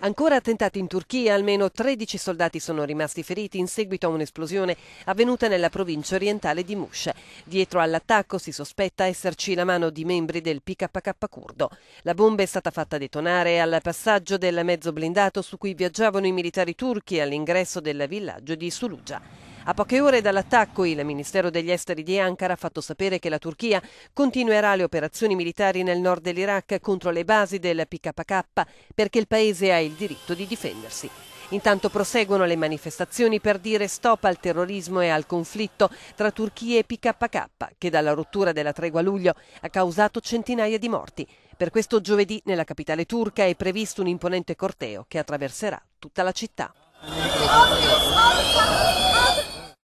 Ancora attentati in Turchia, almeno 13 soldati sono rimasti feriti in seguito a un'esplosione avvenuta nella provincia orientale di Mush. Dietro all'attacco si sospetta esserci la mano di membri del PKK curdo. La bomba è stata fatta detonare al passaggio del mezzo blindato su cui viaggiavano i militari turchi all'ingresso del villaggio di Sulugia. A poche ore dall'attacco, il Ministero degli Esteri di Ankara ha fatto sapere che la Turchia continuerà le operazioni militari nel nord dell'Iraq contro le basi del PKK perché il paese ha il diritto di difendersi. Intanto proseguono le manifestazioni per dire stop al terrorismo e al conflitto tra Turchia e PKK, che dalla rottura della tregua a luglio ha causato centinaia di morti. Per questo giovedì nella capitale turca è previsto un imponente corteo che attraverserà tutta la città.